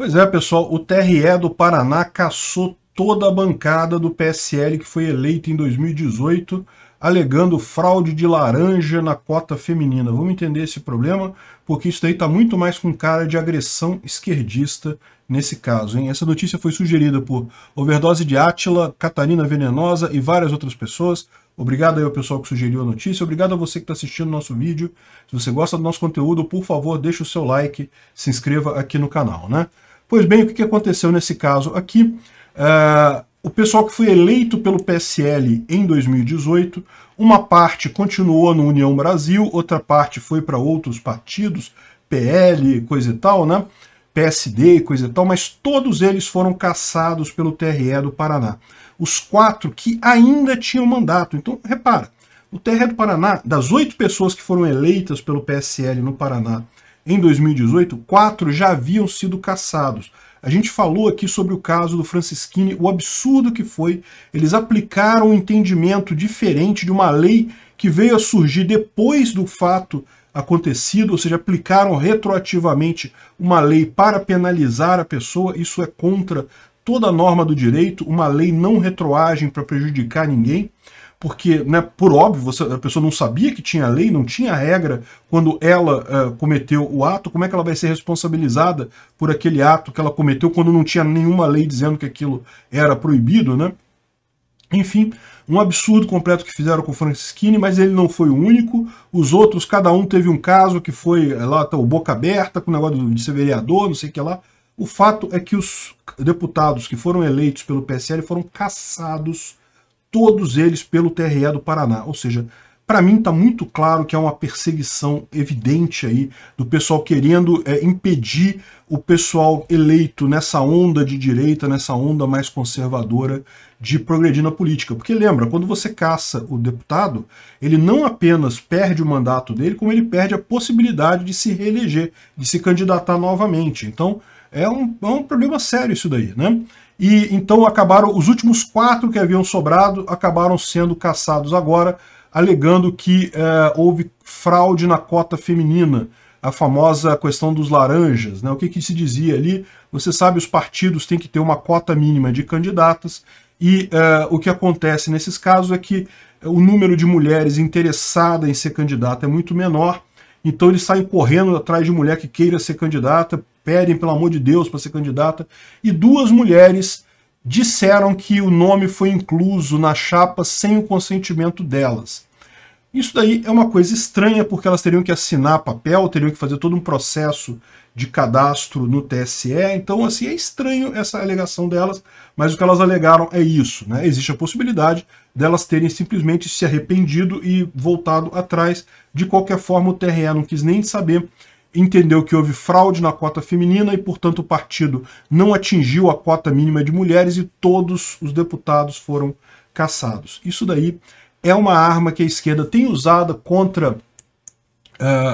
Pois é, pessoal, o TRE do Paraná caçou toda a bancada do PSL que foi eleita em 2018, alegando fraude de laranja na cota feminina. Vamos entender esse problema, porque isso daí está muito mais com cara de agressão esquerdista nesse caso. Hein? Essa notícia foi sugerida por Overdose de Átila, Catarina Venenosa e várias outras pessoas. Obrigado aí ao pessoal que sugeriu a notícia, obrigado a você que está assistindo o nosso vídeo. Se você gosta do nosso conteúdo, por favor, deixe o seu like, se inscreva aqui no canal, né? Pois bem, o que aconteceu nesse caso aqui? Uh, o pessoal que foi eleito pelo PSL em 2018, uma parte continuou no União Brasil, outra parte foi para outros partidos, PL, coisa e tal, né? PSD, coisa e tal, mas todos eles foram caçados pelo TRE do Paraná. Os quatro que ainda tinham mandato. Então, repara, o TRE do Paraná, das oito pessoas que foram eleitas pelo PSL no Paraná em 2018, quatro já haviam sido caçados. A gente falou aqui sobre o caso do Francisquini, o absurdo que foi. Eles aplicaram um entendimento diferente de uma lei que veio a surgir depois do fato acontecido, ou seja, aplicaram retroativamente uma lei para penalizar a pessoa. Isso é contra toda a norma do direito, uma lei não retroage para prejudicar ninguém porque, né, por óbvio, você, a pessoa não sabia que tinha lei, não tinha regra quando ela uh, cometeu o ato, como é que ela vai ser responsabilizada por aquele ato que ela cometeu quando não tinha nenhuma lei dizendo que aquilo era proibido, né? Enfim, um absurdo completo que fizeram com o Francisquini, mas ele não foi o único. Os outros, cada um teve um caso que foi eh, lá, tá, o boca aberta, com o negócio de ser vereador, não sei o que lá. O fato é que os deputados que foram eleitos pelo PSL foram caçados todos eles pelo TRE do Paraná. Ou seja, para mim está muito claro que há é uma perseguição evidente aí do pessoal querendo é, impedir o pessoal eleito nessa onda de direita, nessa onda mais conservadora de progredir na política. Porque lembra, quando você caça o deputado, ele não apenas perde o mandato dele, como ele perde a possibilidade de se reeleger, de se candidatar novamente. Então, é um, é um problema sério isso daí, né? E então acabaram, os últimos quatro que haviam sobrado acabaram sendo caçados agora, alegando que é, houve fraude na cota feminina, a famosa questão dos laranjas. Né? O que, que se dizia ali? Você sabe, os partidos têm que ter uma cota mínima de candidatas, e é, o que acontece nesses casos é que o número de mulheres interessadas em ser candidata é muito menor, então eles saem correndo atrás de mulher que queira ser candidata, pedem, pelo amor de Deus, para ser candidata. E duas mulheres disseram que o nome foi incluso na chapa sem o consentimento delas. Isso daí é uma coisa estranha, porque elas teriam que assinar papel, teriam que fazer todo um processo de cadastro no TSE, então assim é estranho essa alegação delas, mas o que elas alegaram é isso, né? Existe a possibilidade delas terem simplesmente se arrependido e voltado atrás. De qualquer forma, o TRE não quis nem saber entendeu que houve fraude na cota feminina e, portanto, o partido não atingiu a cota mínima de mulheres e todos os deputados foram caçados. Isso daí é uma arma que a esquerda tem usada contra uh,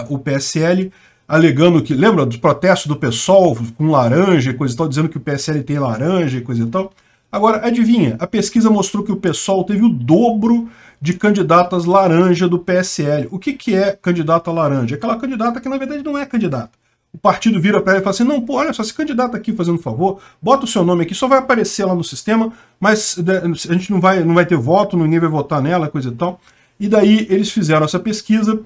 o PSL, alegando que, lembra dos protestos do PSOL com laranja e coisa e tal, dizendo que o PSL tem laranja e coisa e tal? Agora, adivinha, a pesquisa mostrou que o PSOL teve o dobro de candidatas laranja do PSL. O que, que é candidata laranja? Aquela candidata que, na verdade, não é candidata. O partido vira para ela e fala assim, não, pô, olha só, se candidata aqui fazendo um favor, bota o seu nome aqui, só vai aparecer lá no sistema, mas né, a gente não vai, não vai ter voto, ninguém vai votar nela, coisa e tal. E daí eles fizeram essa pesquisa,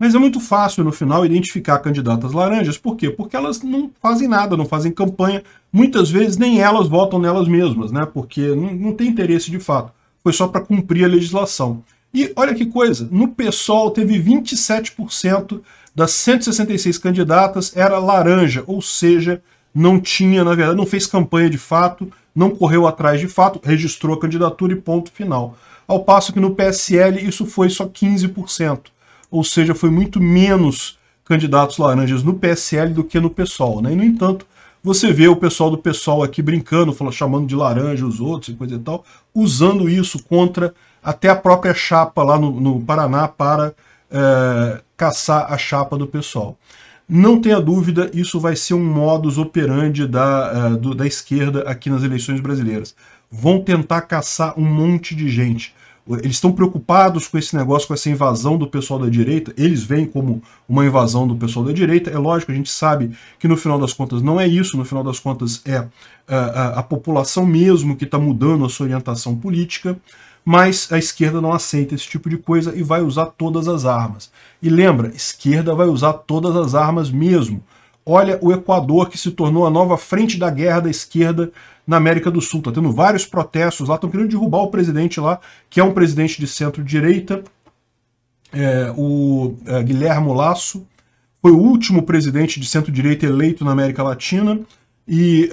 mas é muito fácil, no final, identificar candidatas laranjas. Por quê? Porque elas não fazem nada, não fazem campanha. Muitas vezes nem elas votam nelas mesmas, né? Porque não, não tem interesse de fato foi só para cumprir a legislação. E olha que coisa, no PSOL teve 27% das 166 candidatas era laranja, ou seja, não tinha, na verdade, não fez campanha de fato, não correu atrás de fato, registrou a candidatura e ponto final. Ao passo que no PSL isso foi só 15%, ou seja, foi muito menos candidatos laranjas no PSL do que no PSOL. Né? E, no entanto, você vê o pessoal do pessoal aqui brincando, falando, chamando de laranja os outros e coisa e tal, usando isso contra até a própria chapa lá no, no Paraná para é, caçar a chapa do pessoal. Não tenha dúvida, isso vai ser um modus operandi da, uh, do, da esquerda aqui nas eleições brasileiras. Vão tentar caçar um monte de gente eles estão preocupados com esse negócio, com essa invasão do pessoal da direita. Eles veem como uma invasão do pessoal da direita. É lógico, a gente sabe que no final das contas não é isso. No final das contas é a, é, a, a população mesmo que está mudando a sua orientação política. Mas a esquerda não aceita esse tipo de coisa e vai usar todas as armas. E lembra, esquerda vai usar todas as armas mesmo. Olha o Equador que se tornou a nova frente da guerra da esquerda na América do Sul. Está tendo vários protestos lá, estão querendo derrubar o presidente lá, que é um presidente de centro-direita, é, o é, Guilhermo Lasso. Foi o último presidente de centro-direita eleito na América Latina. E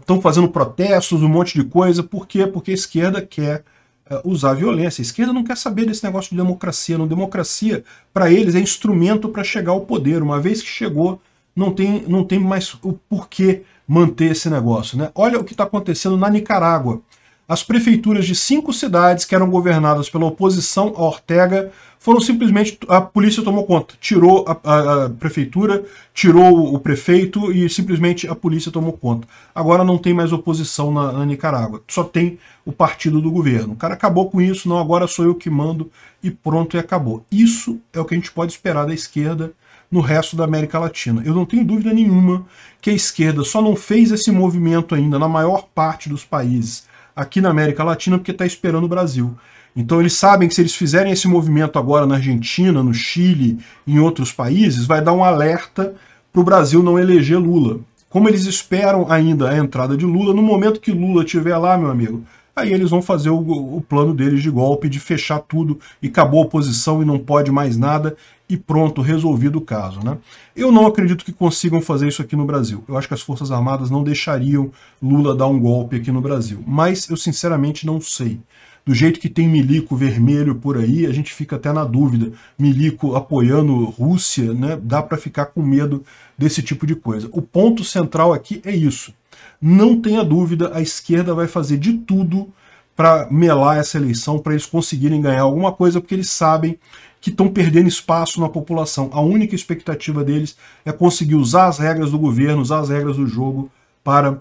estão é, uh, fazendo protestos, um monte de coisa. Por quê? Porque a esquerda quer é, usar a violência. A esquerda não quer saber desse negócio de democracia. Não, democracia, para eles, é instrumento para chegar ao poder. Uma vez que chegou, não tem, não tem mais o porquê manter esse negócio. Né? Olha o que está acontecendo na Nicarágua. As prefeituras de cinco cidades que eram governadas pela oposição a Ortega foram simplesmente. A polícia tomou conta, tirou a, a, a, prefeitura, tirou o prefeito e simplesmente a polícia tomou conta. Agora não tem mais oposição na, na Nicarágua, só tem o partido do governo. O cara acabou com isso, não, agora sou eu que mando e pronto e acabou. Isso é o que a gente pode esperar da esquerda no resto da América Latina. Eu não tenho dúvida nenhuma que a esquerda só não fez esse movimento ainda na maior parte dos países aqui na América Latina porque está esperando o Brasil. Então eles sabem que se eles fizerem esse movimento agora na Argentina, no Chile, em outros países, vai dar um alerta para o Brasil não eleger Lula. Como eles esperam ainda a entrada de Lula, no momento que Lula estiver lá, meu amigo, Aí eles vão fazer o, o plano deles de golpe, de fechar tudo e acabou a oposição e não pode mais nada e pronto, resolvido o caso. Né? Eu não acredito que consigam fazer isso aqui no Brasil. Eu acho que as Forças Armadas não deixariam Lula dar um golpe aqui no Brasil. Mas eu sinceramente não sei. Do jeito que tem milico vermelho por aí, a gente fica até na dúvida. Milico apoiando Rússia, né? dá para ficar com medo desse tipo de coisa. O ponto central aqui é isso. Não tenha dúvida, a esquerda vai fazer de tudo para melar essa eleição, para eles conseguirem ganhar alguma coisa, porque eles sabem que estão perdendo espaço na população. A única expectativa deles é conseguir usar as regras do governo, usar as regras do jogo para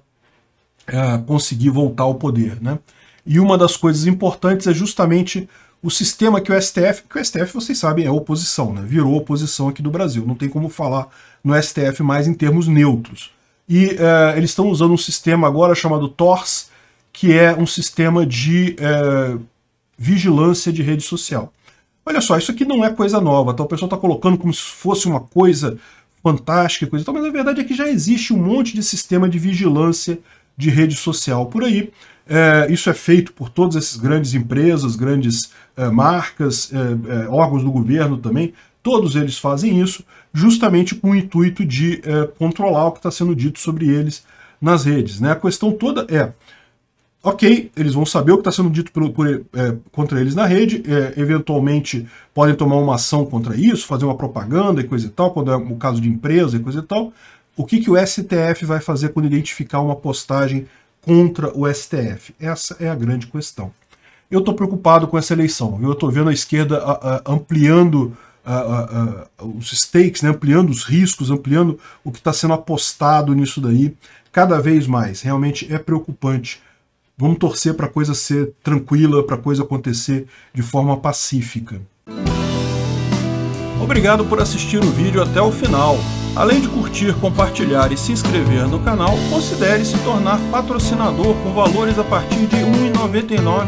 é, conseguir voltar ao poder. Né? E uma das coisas importantes é justamente o sistema que o STF, que o STF, vocês sabem, é oposição, né? virou oposição aqui do Brasil. Não tem como falar no STF mais em termos neutros. E é, eles estão usando um sistema agora chamado TORS, que é um sistema de é, vigilância de rede social. Olha só, isso aqui não é coisa nova, tá? o pessoal está colocando como se fosse uma coisa fantástica, coisa tal, mas a verdade é que já existe um monte de sistema de vigilância de rede social por aí. É, isso é feito por todas essas grandes empresas, grandes é, marcas, é, é órgãos do governo também, todos eles fazem isso justamente com o intuito de é, controlar o que está sendo dito sobre eles nas redes. Né? A questão toda é, ok, eles vão saber o que está sendo dito por, por, eh, é, contra eles na rede, é, eventualmente podem tomar uma ação contra isso, fazer uma propaganda e coisa e tal, quando é o caso de empresa e coisa e tal. O que, que o STF vai fazer quando identificar uma postagem contra o STF? Essa é a grande questão. Eu estou preocupado com essa eleição. Viu? Eu estou vendo a esquerda a, a, ampliando os stakes, né? ampliando os riscos, ampliando o que está sendo apostado nisso daí, cada vez mais. Realmente é preocupante. Vamos torcer para a coisa ser tranquila, para a coisa acontecer de forma pacífica. Obrigado por assistir o vídeo até o final. Além de curtir, compartilhar e se inscrever no canal, considere se tornar patrocinador com valores a partir de R$ 1,99